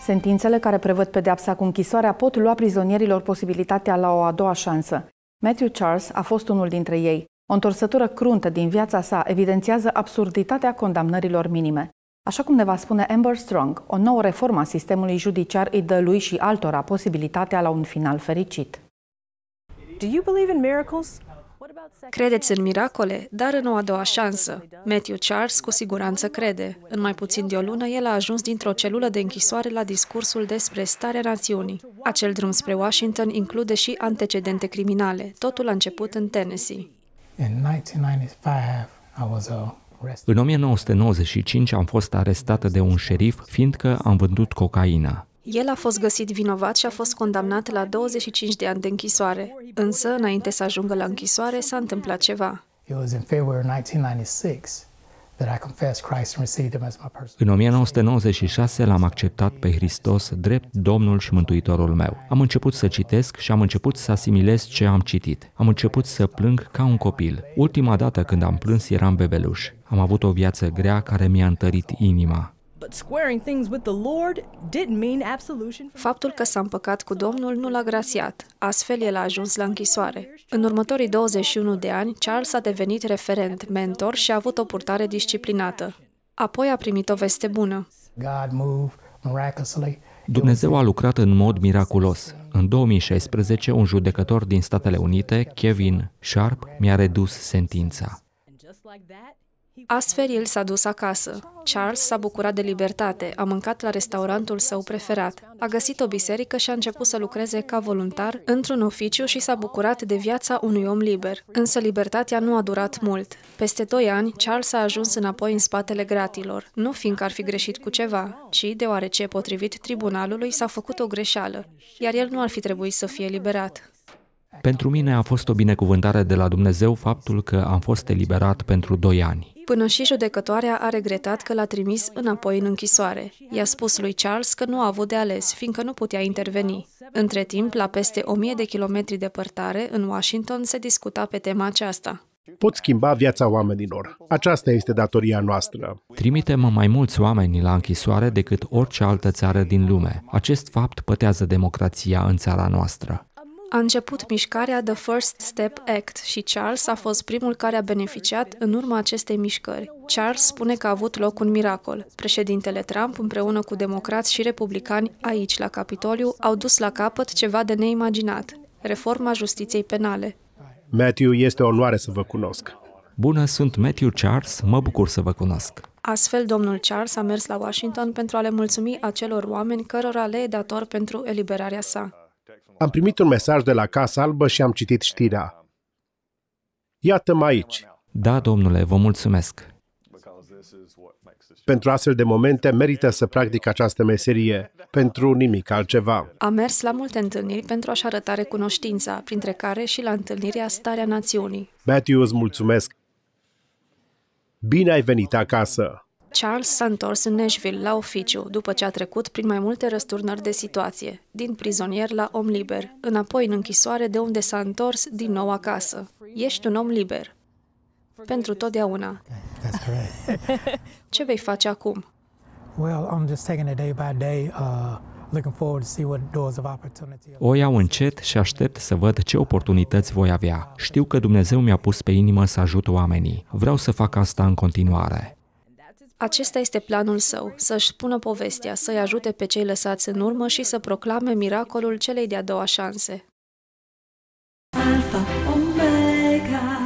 Sentințele care prevăd pedeapsa cu închisoarea pot lua prizonierilor posibilitatea la o a doua șansă. Matthew Charles a fost unul dintre ei. O întorsătură cruntă din viața sa evidențiază absurditatea condamnărilor minime. Așa cum ne va spune Amber Strong, o nouă reformă a sistemului judiciar îi dă lui și altora posibilitatea la un final fericit. Do you believe in miracles? Credeți în miracole, dar în o a doua șansă. Matthew Charles cu siguranță crede. În mai puțin de o lună, el a ajuns dintr-o celulă de închisoare la discursul despre starea națiunii. Acel drum spre Washington include și antecedente criminale. Totul a început în Tennessee. În 1995 am fost arestată de un șerif fiindcă am vândut cocaina. El a fost găsit vinovat și a fost condamnat la 25 de ani de închisoare. Însă, înainte să ajungă la închisoare, s-a întâmplat ceva. În 1996 l-am acceptat pe Hristos drept Domnul și Mântuitorul meu. Am început să citesc și am început să asimilez ce am citit. Am început să plâng ca un copil. Ultima dată când am plâns eram bebeluș. Am avut o viață grea care mi-a întărit inima. Faptul că s-a împăcat cu Domnul nu l-a grasiat. astfel el a ajuns la închisoare. În următorii 21 de ani, Charles a devenit referent, mentor și a avut o purtare disciplinată. Apoi a primit o veste bună. Dumnezeu a lucrat în mod miraculos. În 2016, un judecător din Statele Unite, Kevin Sharp, mi-a redus sentința. Astfel, el s-a dus acasă. Charles s-a bucurat de libertate, a mâncat la restaurantul său preferat, a găsit o biserică și a început să lucreze ca voluntar într-un oficiu și s-a bucurat de viața unui om liber. Însă libertatea nu a durat mult. Peste doi ani, Charles a ajuns înapoi în spatele gratilor, nu fiindcă ar fi greșit cu ceva, ci deoarece, potrivit tribunalului, s-a făcut o greșeală, iar el nu ar fi trebuit să fie liberat. Pentru mine a fost o binecuvântare de la Dumnezeu faptul că am fost eliberat pentru doi ani. Până și judecătoarea a regretat că l-a trimis înapoi în închisoare. I-a spus lui Charles că nu a avut de ales, fiindcă nu putea interveni. Între timp, la peste 1000 de kilometri departare, în Washington, se discuta pe tema aceasta. Pot schimba viața oamenilor. Aceasta este datoria noastră. Trimitem mai mulți oameni la închisoare decât orice altă țară din lume. Acest fapt pătează democrația în țara noastră. A început mișcarea The First Step Act și Charles a fost primul care a beneficiat în urma acestei mișcări. Charles spune că a avut loc un miracol. Președintele Trump, împreună cu democrați și republicani aici, la Capitoliu, au dus la capăt ceva de neimaginat, reforma justiției penale. Matthew, este o onoare să vă cunosc. Bună, sunt Matthew Charles, mă bucur să vă cunosc. Astfel, domnul Charles a mers la Washington pentru a le mulțumi acelor oameni cărora le e dator pentru eliberarea sa. Am primit un mesaj de la Casa Albă și am citit știrea. Iată-mă aici. Da, domnule, vă mulțumesc. Pentru astfel de momente merită să practic această meserie, pentru nimic altceva. A mers la multe întâlniri pentru a-și arăta recunoștința, printre care și la întâlnirea Starea Națiunii. Matthew, îți mulțumesc. Bine ai venit acasă! Charles s-a întors în Nashville la oficiu după ce a trecut prin mai multe răsturnări de situație, din prizonier la om liber, înapoi în închisoare de unde s-a întors din nou acasă. Ești un om liber. Pentru totdeauna. Ce vei face acum? Uh, o iau încet și aștept să văd ce oportunități voi avea. Știu că Dumnezeu mi-a pus pe inimă să ajut oamenii. Vreau să fac asta în continuare. Acesta este planul său, să-și spună povestea, să-i ajute pe cei lăsați în urmă și să proclame miracolul celei de-a doua șanse. Alpha, Omega.